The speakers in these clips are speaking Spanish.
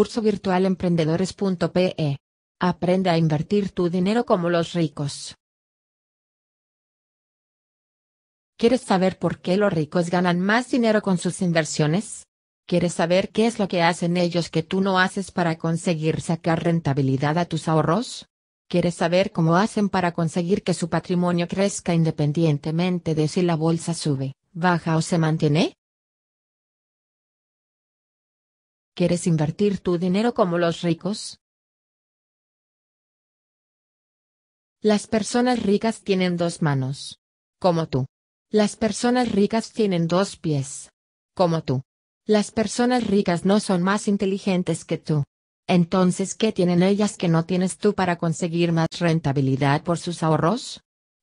curso virtual Aprende a invertir tu dinero como los ricos. ¿Quieres saber por qué los ricos ganan más dinero con sus inversiones? ¿Quieres saber qué es lo que hacen ellos que tú no haces para conseguir sacar rentabilidad a tus ahorros? ¿Quieres saber cómo hacen para conseguir que su patrimonio crezca independientemente de si la bolsa sube, baja o se mantiene? ¿Quieres invertir tu dinero como los ricos? Las personas ricas tienen dos manos. Como tú. Las personas ricas tienen dos pies. Como tú. Las personas ricas no son más inteligentes que tú. Entonces, ¿qué tienen ellas que no tienes tú para conseguir más rentabilidad por sus ahorros?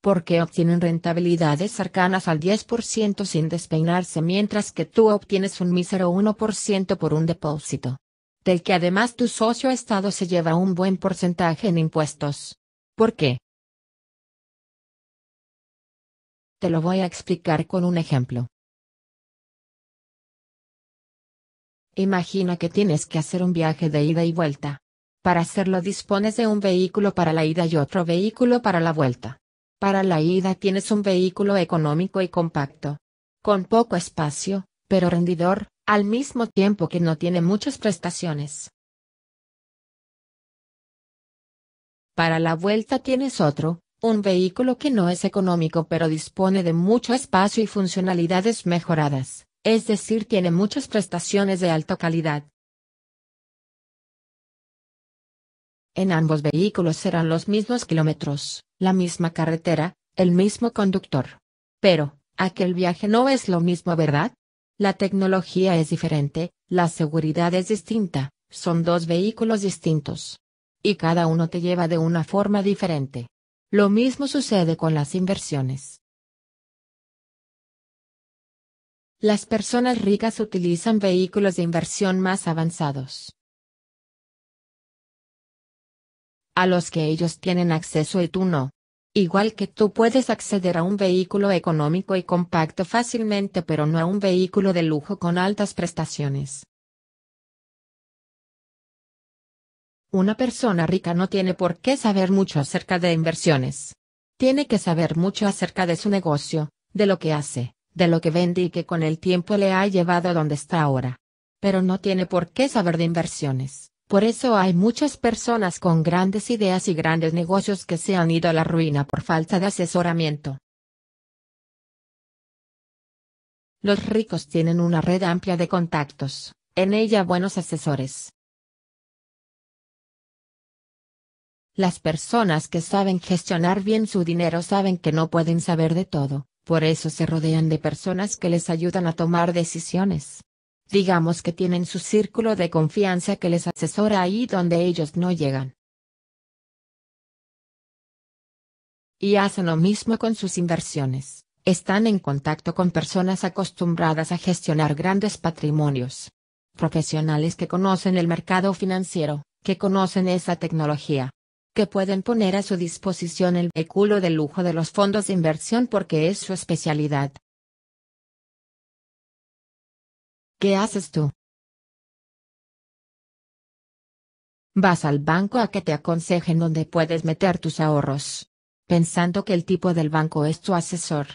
porque obtienen rentabilidades cercanas al 10% sin despeinarse mientras que tú obtienes un mísero 1% por un depósito. Del que además tu socio Estado se lleva un buen porcentaje en impuestos. ¿Por qué? Te lo voy a explicar con un ejemplo. Imagina que tienes que hacer un viaje de ida y vuelta. Para hacerlo dispones de un vehículo para la ida y otro vehículo para la vuelta. Para la ida tienes un vehículo económico y compacto. Con poco espacio, pero rendidor, al mismo tiempo que no tiene muchas prestaciones. Para la vuelta tienes otro, un vehículo que no es económico pero dispone de mucho espacio y funcionalidades mejoradas, es decir, tiene muchas prestaciones de alta calidad, En ambos vehículos serán los mismos kilómetros, la misma carretera, el mismo conductor. Pero, aquel viaje no es lo mismo, ¿verdad? La tecnología es diferente, la seguridad es distinta, son dos vehículos distintos. Y cada uno te lleva de una forma diferente. Lo mismo sucede con las inversiones. Las personas ricas utilizan vehículos de inversión más avanzados. a los que ellos tienen acceso y tú no. Igual que tú puedes acceder a un vehículo económico y compacto fácilmente pero no a un vehículo de lujo con altas prestaciones. Una persona rica no tiene por qué saber mucho acerca de inversiones. Tiene que saber mucho acerca de su negocio, de lo que hace, de lo que vende y que con el tiempo le ha llevado a donde está ahora. Pero no tiene por qué saber de inversiones. Por eso hay muchas personas con grandes ideas y grandes negocios que se han ido a la ruina por falta de asesoramiento. Los ricos tienen una red amplia de contactos, en ella buenos asesores. Las personas que saben gestionar bien su dinero saben que no pueden saber de todo, por eso se rodean de personas que les ayudan a tomar decisiones digamos que tienen su círculo de confianza que les asesora ahí donde ellos no llegan. Y hacen lo mismo con sus inversiones, están en contacto con personas acostumbradas a gestionar grandes patrimonios. Profesionales que conocen el mercado financiero, que conocen esa tecnología que pueden poner a su disposición el vehículo de lujo de los fondos de inversión porque es su especialidad. ¿Qué haces tú? Vas al banco a que te aconsejen dónde puedes meter tus ahorros. Pensando que el tipo del banco es tu asesor.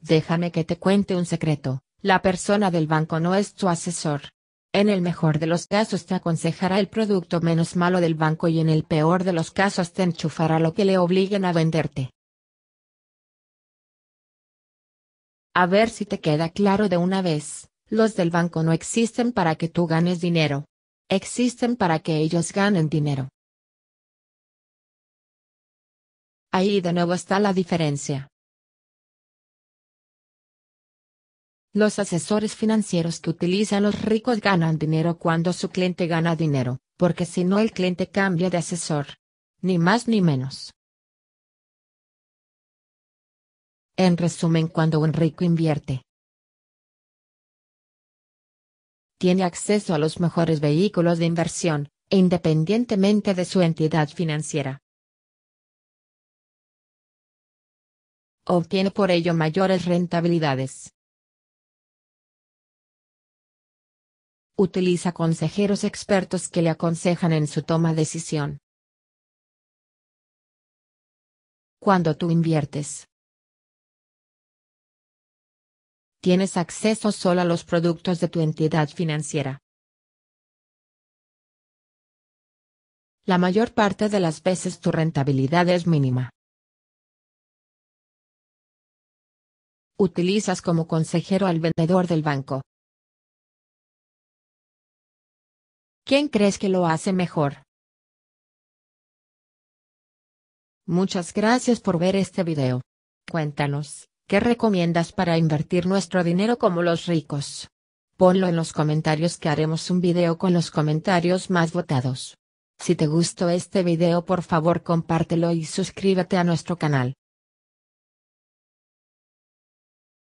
Déjame que te cuente un secreto, la persona del banco no es tu asesor. En el mejor de los casos te aconsejará el producto menos malo del banco y en el peor de los casos te enchufará lo que le obliguen a venderte. A ver si te queda claro de una vez, los del banco no existen para que tú ganes dinero. Existen para que ellos ganen dinero. Ahí de nuevo está la diferencia. Los asesores financieros que utilizan los ricos ganan dinero cuando su cliente gana dinero, porque si no el cliente cambia de asesor. Ni más ni menos. En resumen, cuando un rico invierte, tiene acceso a los mejores vehículos de inversión, independientemente de su entidad financiera. Obtiene por ello mayores rentabilidades. Utiliza consejeros expertos que le aconsejan en su toma de decisión. Cuando tú inviertes, tienes acceso solo a los productos de tu entidad financiera. La mayor parte de las veces tu rentabilidad es mínima. Utilizas como consejero al vendedor del banco. ¿Quién crees que lo hace mejor? Muchas gracias por ver este video. Cuéntanos. ¿Qué recomiendas para invertir nuestro dinero como los ricos? Ponlo en los comentarios que haremos un video con los comentarios más votados. Si te gustó este video por favor compártelo y suscríbete a nuestro canal.